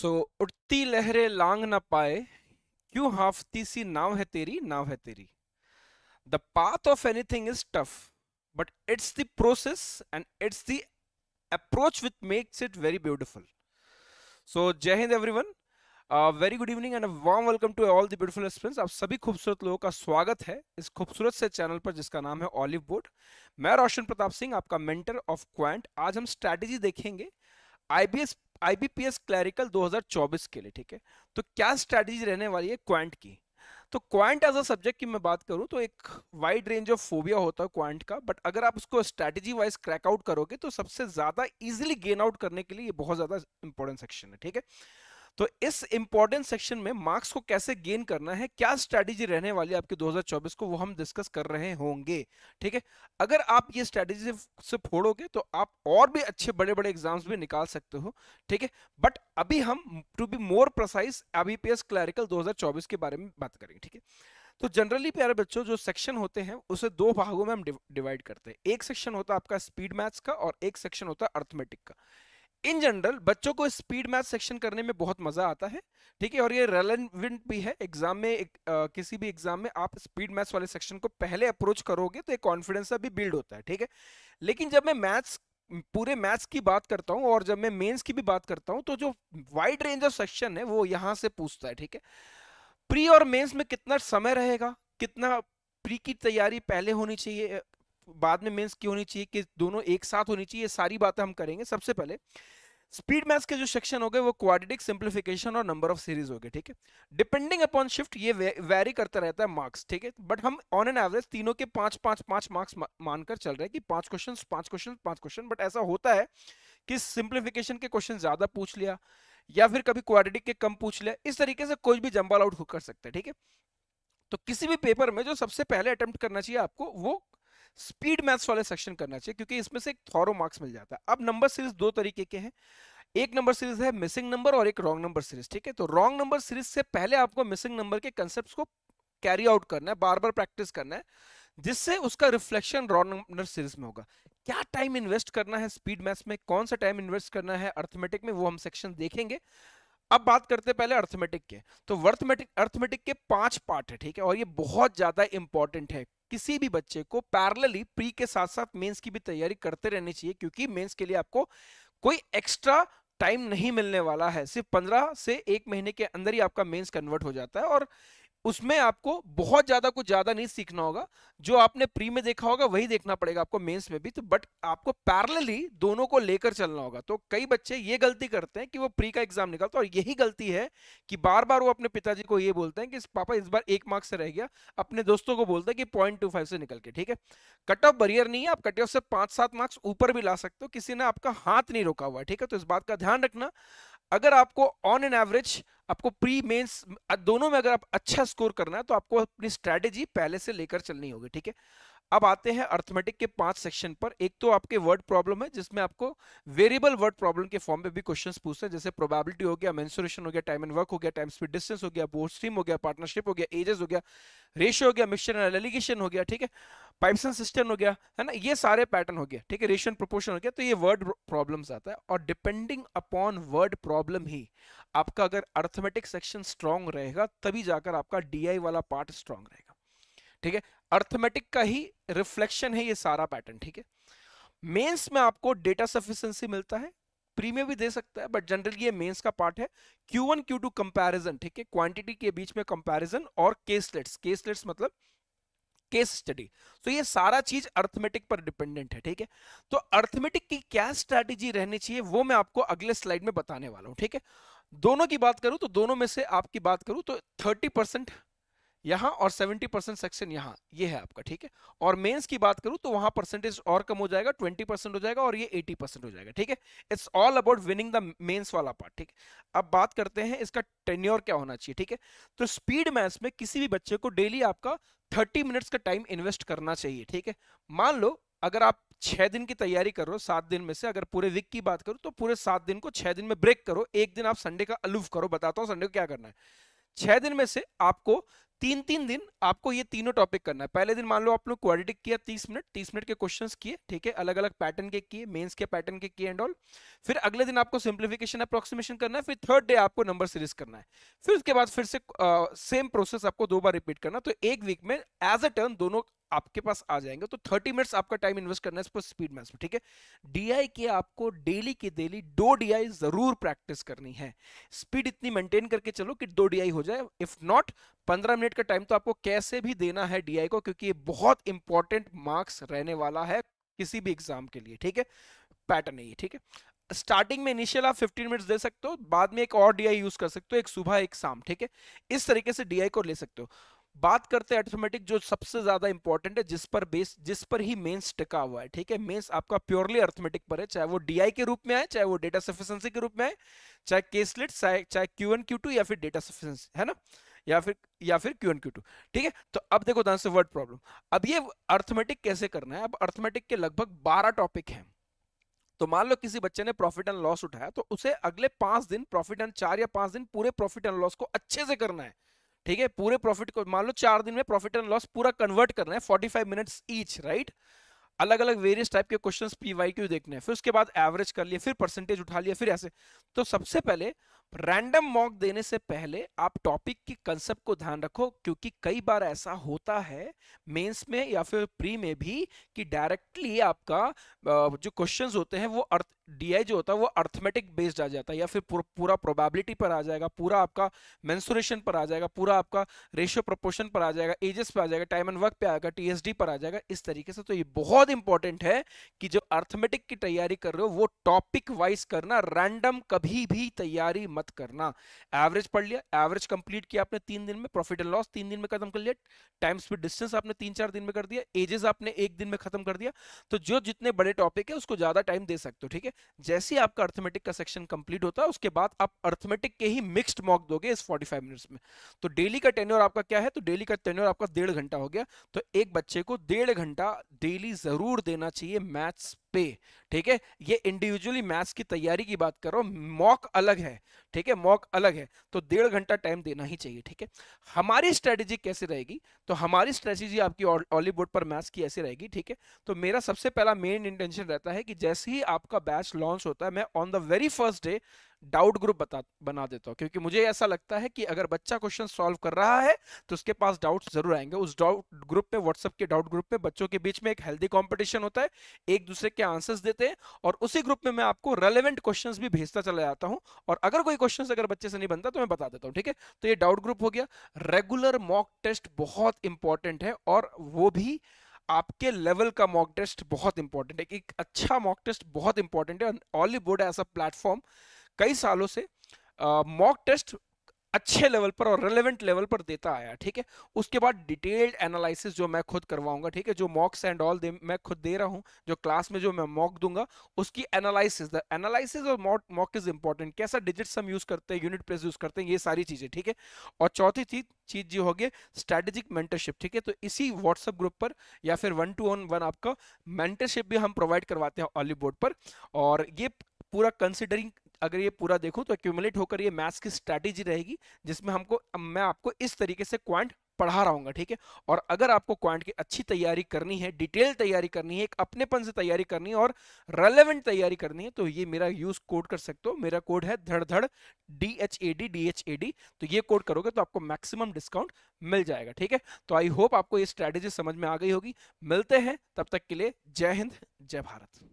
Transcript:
सो so, उठती लहरें लांग ना पाए क्यों हाफती सी नाव है तेरी नाव है तेरी the path of anything is tough but it's the process and it's the approach which makes it very beautiful so Jai Hind everyone very good evening and warm welcome to all the beautiful students आप सभी खूबसूरत लोगों का स्वागत है इस खूबसूरत से चैनल पर जिसका नाम है ऑलिव बोर्ड मैं रोशन प्रताप सिंह आपका मेंटर ऑफ क्वांट आज हम स्ट्रैटेजी देखेंगे आईबीएस आईबीपीएस क्लैरिकल 2024 के लिए ठीक है तो क्या स्ट्रेटेजी रहने वाली है क्वांट की तो क्वांट एज अ सब्जेक्ट की मैं बात करूं तो एक वाइड रेंज ऑफ फोबिया होता है क्वांट का बट अगर आप उसको स्ट्रेटेजी वाइज क्रैकआउट करोगे तो सबसे ज्यादा इजिली गेन आउट करने के लिए ये बहुत ज्यादा इंपॉर्टेंट सेक्शन है ठीक है तो इस इंपॉर्टेंट सेक्शन में मार्क्स को कैसे गेन करना है क्या स्ट्रेटेजी रहने वाली है आपकी 2024 को वो हम डिस्कस कर रहे होंगे ठीक है अगर आप ये स्ट्रेटेजी से फोड़ोगे तो आप और भी अच्छे बड़े बड़े एग्जाम्स भी निकाल सकते हो ठीक है बट अभी हम to be more precise IBPS clerical दो के बारे में बात करेंगे ठीक है तो जनरली प्यारे बच्चों जो सेक्शन होते हैं उसे दो भागों में हम डिवाइड करते हैं एक सेक्शन होता है आपका स्पीड मैथ्स का और एक सेक्शन होता है अर्थमेटिक का इन जनरल बच्चों को स्पीड मैथ सेक्शन करने में बहुत मजा आता है ठीक है और ये रेलेवेंट भी है एग्जाम में एक, आ, किसी भी एग्जाम में आप स्पीड मैथ्स वाले सेक्शन को पहले अप्रोच करोगे तो एक कॉन्फिडेंस भी बिल्ड होता है ठीक है लेकिन जब मैं मैथ्स पूरे मैथ्स की बात करता हूँ और जब मैं मेन्स की भी बात करता हूँ तो जो वाइड रेंज ऑफ सेक्शन है वो यहाँ से पूछता है ठीक है प्री और मेन्स में कितना समय रहेगा कितना प्री की तैयारी पहले होनी चाहिए बाद में मेंस की होनी चाहिए कि दोनों एक साथ होनी चाहिए ये सारी बातें हम करेंगे सबसे पहले स्पीड मैथ्स के जो सेक्शन हो गए वो क्वाड्रेटिक सिंप्लीफिकेशन और नंबर ऑफ सीरीज हो गए ठीक है डिपेंडिंग अपॉन शिफ्ट ये वेरी करता रहता है मार्क्स ठीक है बट हम ऑन एन एवरेज तीनों के पांच पांच पांच मार्क्स मानकर चल रहे हैं कि पांच क्वेश्चन पांच क्वेश्चन पांच क्वेश्चन बट ऐसा होता है कि सिंप्लीफिकेशन के क्वेश्चन ज्यादा पूछ लिया या फिर कभी क्वाड्रेटिक के कम पूछ लिया इस तरीके से कोई भी जंबल आउट कर सकते हैं ठीक है तो किसी भी पेपर में जो सबसे पहले अटेम्प्ट करना चाहिए आपको वो स्पीड मैथ्स वाले सेक्शन करना चाहिए क्योंकि इसमें से एक थॉरो मार्क्स मिल जाता है अब नंबर सीरीज दो तरीके के हैं एक नंबर सीरीज है मिसिंग नंबर और एक रॉन्ग नंबर सीरीज ठीक है तो रॉन्ग नंबर सीरीज से पहले आपको मिसिंग नंबर के कंसेप्ट को कैरी आउट करना है बार बार प्रैक्टिस करना है जिससे उसका रिफ्लेक्शन रॉन्ग नंबर सीरीज में होगा क्या टाइम इन्वेस्ट करना है स्पीड मैथ्स में कौन सा टाइम इन्वेस्ट करना है अर्थमेटिक में वो हम सेक्शन देखेंगे अब बात करते पहले अर्थमेटिक के तो अर्थमेटिक अर्थमेटिक के पांच पार्ट है ठीक है और ये बहुत ज्यादा इंपॉर्टेंट है किसी भी बच्चे को पैरेलली प्री के साथ साथ मेंस की भी तैयारी करते रहनी चाहिए क्योंकि मेंस के लिए आपको कोई एक्स्ट्रा टाइम नहीं मिलने वाला है सिर्फ पंद्रह से एक महीने के अंदर ही आपका मेंस कन्वर्ट हो जाता है और उसमें आपको बहुत ज्यादा कुछ ज्यादा नहीं सीखना होगा जो आपने प्री में देखा होगा वही देखना पड़ेगा आपको मेंस में भी तो बट आपको पैरेलली दोनों को लेकर चलना होगा तो कई बच्चे ये गलती करते हैं कि वो प्री का एग्जाम निकालते हैं और यही गलती है कि बार बार वो अपने पिताजी को ये बोलते हैं कि पापा इस बार एक मार्क्स से रह गया अपने दोस्तों को बोलते हैं कि पॉइंट से निकल के ठीक है कट ऑफ बरियर नहीं है आप कट ऑफ से पांच सात मार्क्स ऊपर भी ला सकते हो किसी ने आपका हाथ नहीं रोका हुआ ठीक है तो इस बात का ध्यान रखना अगर आपको ऑन एन एवरेज आपको प्री मेंस दोनों में अगर आप अच्छा स्कोर करना है तो आपको अपनी स्ट्रेटेजी पहले से लेकर चलनी होगी ठीक है अब आते हैं अर्थमेटिक के पांच सेक्शन पर एक तो आपके वर्ड प्रॉब्लम है जिसमें आपको वेरिएबल वर्ड प्रॉब्लम के फॉर्म में भी क्वेश्चंस पूछते हैं जैसे प्रोबेबिलिटी हो गया मेंसुरेशन हो गया टाइम एंड वर्क हो गया टाइम स्पीड डिस्टेंस हो गया बोर्ड स्ट्रीम हो गया पार्टनरशिप हो गया एजेस हो गया रेशियो हो गया मिक्सचर एंड एलिगेशन हो गया ठीक है पाइपसन सिस्टम हो गया है ना ये सारे पैटर्न हो गया ठीक है रेशियो एंड प्रोपोर्शन हो गया तो ये वर्ड प्रॉब्लम आता है और डिपेंडिंग अपॉन वर्ड प्रॉब्लम ही आपका अगर अर्थमेटिक सेक्शन स्ट्रांग रहेगा तभी जाकर आपका डी वाला पार्ट स्ट्रांग रहेगा ठीक है अर्थमेटिक का ही रिफ्लेक्शन है ये सारा पैटर्न ठीक है मेंस में आपको डेटा सफिशिएंसी मिलता है प्रीमियम भी दे सकता है बट जनरली ये मेंस का पार्ट है Q1 Q2 कंपैरिजन ठीक है क्वांटिटी के बीच में कंपैरिजन और केसलेट्स केसलेट्स मतलब केस स्टडी तो ये सारा चीज अर्थमेटिक पर डिपेंडेंट है ठीक है तो अर्थमेटिक की क्या स्ट्रेटजी रहनी चाहिए वो मैं आपको अगले स्लाइड में बताने वाला हूं ठीक है दोनों की बात करूं तो दोनों में से आपकी बात करूं तो थर्टी परसेंट यहाँ और 70 परसेंट सेक्शन यहाँ ये है आपका ठीक है और मेंस की बात करूं तो वहां परसेंटेज और कम हो जाएगा 20 परसेंट हो जाएगा और ये 80 परसेंट हो जाएगा ठीक है it's all about winning the mains वाला पार्ट ठीक अब बात करते हैं इसका टेन्योर क्या होना चाहिए ठीक है तो स्पीड मैथ्स में किसी भी बच्चे को डेली आपका थर्टी मिनट्स का टाइम इन्वेस्ट करना चाहिए ठीक है मान लो अगर आप छह दिन की तैयारी करो सात दिन में से अगर पूरे वीक की बात करूँ तो पूरे सात दिन को छह दिन में ब्रेक करो एक दिन आप संडे का अलूफ करो बताता हूँ संडे को क्या करना है छह दिन में से आपको तीन तीन दिन आपको ये तीनों टॉपिक करना है पहले दिन मान लो आप लोग क्वाड्रेटिक किया तीस मिनट तीस मिनट के क्वेश्चंस किए ठीक है अलग अलग पैटर्न के किए मेंस के पैटर्न के किए एंड ऑल फिर अगले दिन आपको सिंप्लीफिकेशन अप्रोक्सीमेशन करना है फिर थर्ड डे आपको नंबर सीरीज करना है फिर उसके बाद फिर से आ, सेम प्रोसेस आपको दो बार रिपीट करना तो एक वीक में एज अ टर्न दोनों आपके पास आ जाएंगे तो 30 मिनट्स आपका टाइम इन्वेस्ट करना है स्पीड मैथ्स में ठीक है डीआई के आपको डेली की डेली दो डीआई जरूर प्रैक्टिस करनी है स्पीड इतनी मेंटेन करके चलो कि दो डीआई हो जाए इफ नॉट 15 मिनट का टाइम तो आपको कैसे भी देना है डीआई को क्योंकि ये बहुत इंपॉर्टेंट मार्क्स रहने वाला है किसी भी एग्जाम के लिए ठीक है पैटर्न है ये ठीक है स्टार्टिंग में इनिशियल आप 15 मिनट्स दे सकते हो बाद में एक और डीआई यूज कर सकते हो एक सुबह एक शाम ठीक है इस तरीके से डीआई को ले सकते हो बात करते हैं अर्थमेटिक जो सबसे ज्यादा इंपॉर्टेंट है जिस पर बेस जिस पर ही मेंस टिका हुआ है ठीक है मेंस आपका प्योरली अर्थमेटिक पर है चाहे वो डीआई के रूप में आए चाहे वो डेटा सफिशेंसी के रूप में आए चाहे केसलेट चाहे क्यू एन क्यू टू या फिर डेटा सफिशेंसी है ना या फिर या फिर क्यू एन क्यू टू ठीक है तो अब देखो ध्यान से वर्ड प्रॉब्लम अब ये अर्थमेटिक कैसे करना है अब अर्थमेटिक के लगभग बारह टॉपिक है तो मान लो किसी बच्चे ने प्रॉफिट एंड लॉस उठाया तो उसे अगले पांच दिन प्रॉफिट एंड चार या पांच दिन पूरे प्रॉफिट एंड लॉस को अच्छे से करना है ठीक है पूरे प्रॉफिट को मान लो चार दिन में प्रॉफिट एंड लॉस पूरा कन्वर्ट करना है forty five minute each right अलग अलग वेरियस टाइप के क्वेश्चन पीवाई क्यू देखने फिर उसके बाद एवरेज कर लिया फिर परसेंटेज उठा लिया फिर ऐसे तो सबसे पहले रैंडम मॉक देने से पहले आप टॉपिक की कंसेप्ट को ध्यान रखो क्योंकि कई बार ऐसा होता है मेंस में या फिर प्री में भी कि डायरेक्टली आपका जो क्वेश्चंस होते हैं वो अर्थ डीआई जो होता है वो अर्थमेटिक बेस्ड आ जाता है या फिर पूर, पूरा प्रोबेबिलिटी पर आ जाएगा पूरा आपका मैंसुरेशन पर आ जाएगा पूरा आपका रेशियो प्रपोर्शन पर आ जाएगा एजेस पर आ जाएगा टाइम एंड वर्क पे आएगा टीएसडी पर आ जाएगा इस तरीके से तो ये बहुत इंपॉर्टेंट है कि जो अर्थमेटिक की तैयारी कर रहे हो वो टॉपिक वाइज करना रैंडम कभी भी तैयारी मत करना एवरेज पढ़ लिया एवरेज कंप्लीट किया आपने तीन दिन में प्रॉफिट एंड लॉस तीन दिन में खत्म कर लिया टाइम स्पीड डिस्टेंस आपने तीन चार दिन में कर दिया एजेस आपने एक दिन में खत्म कर दिया तो जो जितने बड़े टॉपिक है उसको ज्यादा टाइम दे सकते हो ठीक है जैसे ही आपका अर्थमेटिक का सेक्शन कंप्लीट होता है उसके बाद आप अर्थमेटिक के ही मिक्सड मॉक दोगे इस 45 मिनट्स में तो डेली का टेन्योर आपका क्या है तो डेली का टेन्योर आपका डेढ़ घंटा हो गया तो एक बच्चे को डेढ़ घंटा डेली जरूर देना चाहिए मैथ्स पे ठीक है ये इंडिविजुअली मैथ्स की तैयारी की बात करो मॉक अलग है ठीक है मॉक अलग है तो डेढ़ घंटा टाइम देना ही चाहिए ठीक है हमारी स्ट्रेटेजी कैसे रहेगी तो हमारी स्ट्रेटेजी आपकी ऑलीवुड पर मैथ्स की ऐसी रहेगी ठीक है तो मेरा सबसे पहला मेन इंटेंशन रहता है कि जैसे ही आपका बैच लॉन्च होता है मैं on the very first day doubt group बता बना देता हूँ क्योंकि मुझे ऐसा लगता है कि अगर बच्चा क्वेश्चन सॉल्व कर रहा है तो उसके पास डाउट जरूर आएंगे उस डाउट ग्रुप पे व्हाट्सएप के डाउट ग्रुप पे बच्चों के बीच में एक हेल्दी कॉम्पिटिशन होता है एक दूसरे के आंसर्स देते हैं और उसी ग्रुप में मैं आपको रेलिवेंट क्वेश्चन भी भेजता चला जाता हूँ और अगर कोई क्वेश्चन अगर बच्चे से नहीं बनता तो मैं बता देता हूँ ठीक है तो ये डाउट ग्रुप हो गया रेगुलर मॉक टेस्ट बहुत इंपॉर्टेंट है और वो भी आपके लेवल का मॉक टेस्ट बहुत इंपॉर्टेंट है एक अच्छा मॉक टेस्ट बहुत इंपॉर्टेंट है ऑली एज अ प्लेटफॉर्म कई सालों से मॉक uh, टेस्ट अच्छे लेवल पर और रेलेवेंट लेवल पर देता आया ठीक है उसके बाद डिटेल्ड एनालिसिस जो मैं खुद करवाऊंगा ठीक है जो मॉक्स एंड ऑल मैं खुद दे रहा हूं जो क्लास में जो मैं मॉक दूंगा उसकी एनालिसिस एनालिसिस और मॉक इज इंपॉर्टेंट कैसा डिजिट्स हम यूज करते हैं यूनिट प्लेस यूज करते हैं ये सारी चीजें ठीक है और चौथी चीज चीज जो होगी स्ट्रेटेजिक मेंटरशिप ठीक है तो इसी व्हाट्सएप ग्रुप पर या फिर वन टू वन वन आपका मेंटरशिप भी हम प्रोवाइड करवाते हैं ऑली बोर्ड पर और ये पूरा कंसिडरिंग अगर ये पूरा देखूं तो एक्यूमुलेट होकर ये मैथ्स की स्ट्रैटेजी रहेगी जिसमें हमको मैं आपको इस तरीके से क्वांट पढ़ा रहा हूँ ठीक है और अगर आपको क्वांट की अच्छी तैयारी करनी है डिटेल तैयारी करनी है एक अपनेपन से तैयारी करनी है और रेलेवेंट तैयारी करनी है तो ये मेरा यूज कोड कर सकते हो मेरा कोड है धड़ धड़ D H A D D H A D तो ये कोड करोगे तो आपको मैक्सिमम डिस्काउंट मिल जाएगा ठीक है तो आई होप आपको ये स्ट्रैटेजी समझ में आ गई होगी मिलते हैं तब तक के लिए जय हिंद जय भारत